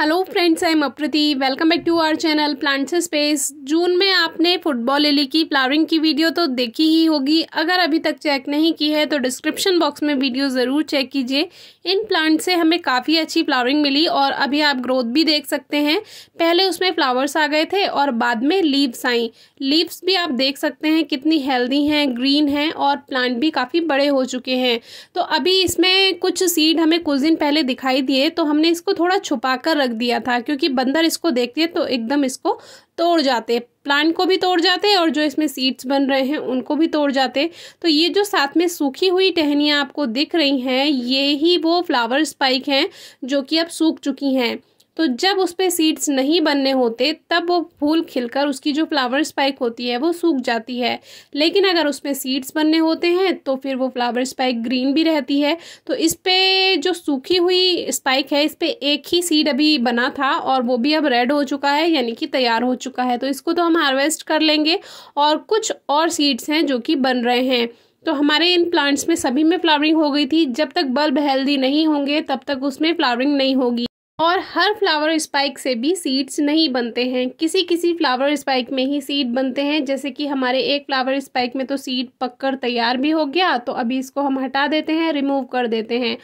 hello friends I am Apriti welcome back to our channel plants space जून में आपने football lily की flowering की वीडियो तो देखी ही होगी अगर अभी तक चेक नहीं की है तो डिस्क्रिप्शन बॉक्स में वीडियो ज़रूर चेक कीजिए इन प्लांट से हमें काफ़ी अच्छी फ्लावरिंग मिली और अभी आप ग्रोथ भी देख सकते हैं पहले उसमें फ्लावर्स आ गए थे और बाद में लीव्स आई लीव्स भी आप देख सकते हैं कितनी हेल्दी हैं ग्रीन हैं और प्लांट भी काफ़ी बड़े हो चुके हैं तो अभी इसमें कुछ सीड हमें कुछ दिन पहले दिखाई दिए तो हमने इसको थोड़ा छुपा कर रख दिया था क्योंकि बंदर इसको देखते हैं तो एकदम इसको तोड़ जाते प्लांट को भी तोड़ जाते और जो इसमें सीड्स बन रहे हैं उनको भी तोड़ जाते तो ये जो साथ में सूखी हुई टहनियाँ आपको दिख रही हैं ये ही वो फ्लावर स्पाइक हैं जो कि अब सूख चुकी हैं तो जब उस पर सीड्स नहीं बनने होते तब वो फूल खिलकर उसकी जो फ्लावर स्पाइक होती है वो सूख जाती है लेकिन अगर उसमें सीड्स बनने होते हैं तो फिर वो फ्लावर स्पाइक ग्रीन भी रहती है तो इस पर जो सूखी हुई स्पाइक है इस पर एक ही सीड अभी बना था और वो भी अब रेड हो चुका है यानी कि तैयार हो चुका है तो इसको तो हम हार्वेस्ट कर लेंगे और कुछ और सीड्स हैं जो कि बन रहे हैं तो हमारे इन प्लांट्स में सभी में फ्लावरिंग हो गई थी जब तक बल्ब हेल्दी नहीं होंगे तब तक उसमें फ्लावरिंग नहीं होगी और हर फ्लावर स्पाइक से भी सीड्स नहीं बनते हैं किसी किसी फ्लावर स्पाइक में ही सीड बनते हैं जैसे कि हमारे एक फ्लावर स्पाइक में तो सीड पककर तैयार भी हो गया तो अभी इसको हम हटा देते हैं रिमूव कर देते हैं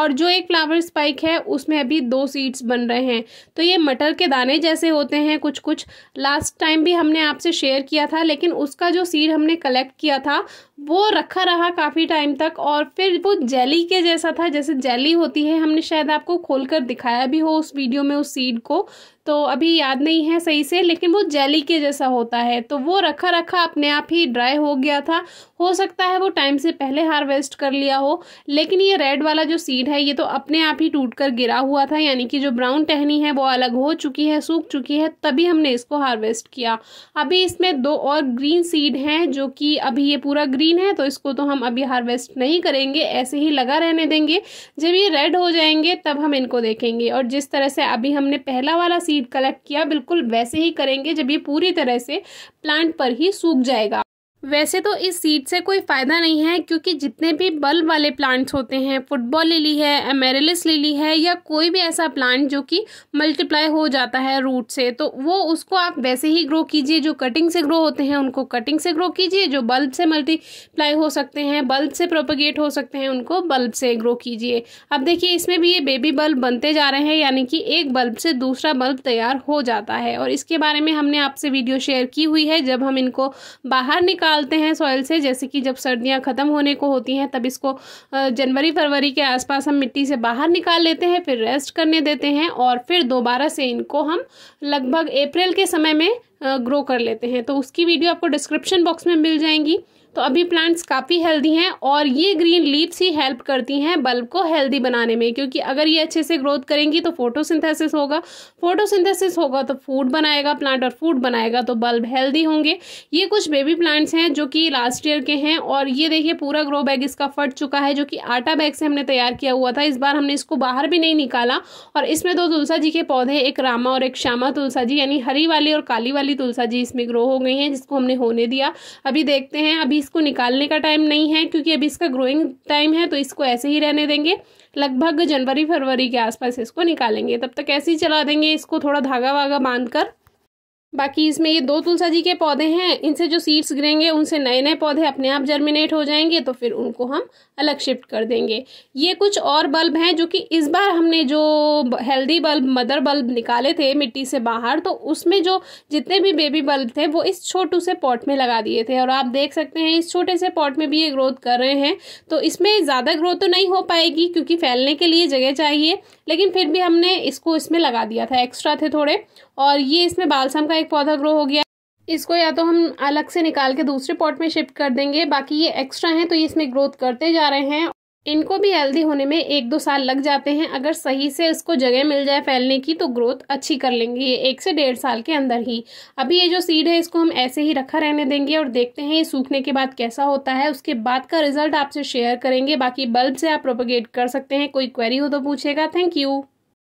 और जो एक फ्लावर स्पाइक है उसमें अभी दो सीड्स बन रहे हैं तो ये मटर के दाने जैसे होते हैं कुछ कुछ लास्ट टाइम भी हमने आपसे शेयर किया था लेकिन उसका जो सीड हमने कलेक्ट किया था वो रखा रहा काफ़ी टाइम तक और फिर वो जेली के जैसा था जैसे जेली होती है हमने शायद आपको खोल दिखाया भी हो उस वीडियो में उस सीड को तो अभी याद नहीं है सही से लेकिन वो जेली के जैसा होता है तो वो रखा रखा अपने आप ही ड्राई हो गया था हो सकता है वो टाइम से पहले हार्वेस्ट कर लिया हो लेकिन ये रेड वाला जो सीड है ये तो अपने आप ही टूट कर गिरा हुआ था यानी कि जो ब्राउन टहनी है वो अलग हो चुकी है सूख चुकी है तभी हमने इसको हार्वेस्ट किया अभी इसमें दो और ग्रीन सीड हैं जो कि अभी ये पूरा ग्रीन है तो इसको तो हम अभी हार्वेस्ट नहीं करेंगे ऐसे ही लगा रहने देंगे जब ये रेड हो जाएंगे तब हम इनको देखेंगे और जिस तरह से अभी हमने पहला वाला सीड कलेक्ट किया बिल्कुल वैसे ही करेंगे जब ये पूरी तरह से प्लांट पर ही सूख जाएगा वैसे तो इस सीड से कोई फ़ायदा नहीं है क्योंकि जितने भी बल्ब वाले प्लांट्स होते हैं फुटबॉल लिली है एमेरिलिस लिली है या कोई भी ऐसा प्लांट जो कि मल्टीप्लाई हो जाता है रूट से तो वो उसको आप वैसे ही ग्रो कीजिए जो कटिंग से ग्रो होते हैं उनको कटिंग से ग्रो कीजिए जो बल्ब से मल्टीप्लाई हो सकते हैं बल्ब से प्रोपोगेट हो सकते हैं उनको बल्ब से ग्रो कीजिए अब देखिए इसमें भी ये बेबी बल्ब बनते जा रहे हैं यानी कि एक बल्ब से दूसरा बल्ब तैयार हो जाता है और इसके बारे में हमने आपसे वीडियो शेयर की हुई है जब हम इनको बाहर निकाल निकालते हैं सॉइल से जैसे कि जब सर्दियाँ ख़त्म होने को होती हैं तब इसको जनवरी फरवरी के आसपास हम मिट्टी से बाहर निकाल लेते हैं फिर रेस्ट करने देते हैं और फिर दोबारा से इनको हम लगभग अप्रैल के समय में ग्रो कर लेते हैं तो उसकी वीडियो आपको डिस्क्रिप्शन बॉक्स में मिल जाएंगी तो अभी प्लांट्स काफ़ी हेल्दी हैं और ये ग्रीन लीव्स ही हेल्प करती हैं बल्ब को हेल्दी बनाने में क्योंकि अगर ये अच्छे से ग्रोथ करेंगी तो फोटोसिंथेसिस होगा फोटोसिंथेसिस होगा तो फूड बनाएगा प्लांट और फूड बनाएगा तो बल्ब हेल्दी होंगे ये कुछ बेबी प्लांट्स हैं जो कि लास्ट ईयर के हैं और ये देखिए पूरा ग्रो बैग इसका फट चुका है जो कि आटा बैग से हमने तैयार किया हुआ था इस बार हमने इसको बाहर भी नहीं निकाला और इसमें दो तुलसा जी के पौधे एक रामा और एक श्यामा तुलसा जी यानी हरी वाली और काली वाली तुलसा जी इसमें ग्रो हो गई हैं जिसको हमने होने दिया अभी देखते हैं अभी इसको निकालने का टाइम नहीं है क्योंकि अभी इसका ग्रोइंग टाइम है तो इसको ऐसे ही रहने देंगे लगभग जनवरी फरवरी के आसपास इसको निकालेंगे तब तक ऐसे ही चला देंगे इसको थोड़ा धागा वागा बांध कर बाकी इसमें ये दो तुलसा जी के पौधे हैं इनसे जो सीड्स गिरेंगे उनसे नए नए पौधे अपने आप जर्मिनेट हो जाएंगे तो फिर उनको हम अलग शिफ्ट कर देंगे ये कुछ और बल्ब हैं जो कि इस बार हमने जो हेल्दी बल्ब मदर बल्ब निकाले थे मिट्टी से बाहर तो उसमें जो जितने भी बेबी बल्ब थे वो इस छोटू से पॉट में लगा दिए थे और आप देख सकते हैं इस छोटे से पॉट में भी ये ग्रोथ कर रहे हैं तो इसमें ज़्यादा ग्रोथ तो नहीं हो पाएगी क्योंकि फैलने के लिए जगह चाहिए लेकिन फिर भी हमने इसको इसमें लगा दिया था एक्स्ट्रा थे थोड़े और ये इसमें बालसम का एक पौधा ग्रो हो गया इसको या तो हम अलग से निकाल के दूसरे पॉट में शिफ्ट कर देंगे बाकी ये एक्स्ट्रा हैं तो ये इसमें ग्रोथ करते जा रहे हैं इनको भी हेल्दी होने में एक दो साल लग जाते हैं अगर सही से इसको जगह मिल जाए फैलने की तो ग्रोथ अच्छी कर लेंगे ये एक से डेढ़ साल के अंदर ही अभी ये जो सीड है इसको हम ऐसे ही रखा रहने देंगे और देखते हैं ये सूखने के बाद कैसा होता है उसके बाद का रिजल्ट आपसे शेयर करेंगे बाकी बल्ब से आप प्रोपोगेट कर सकते हैं कोई क्वेरी हो तो पूछेगा थैंक यू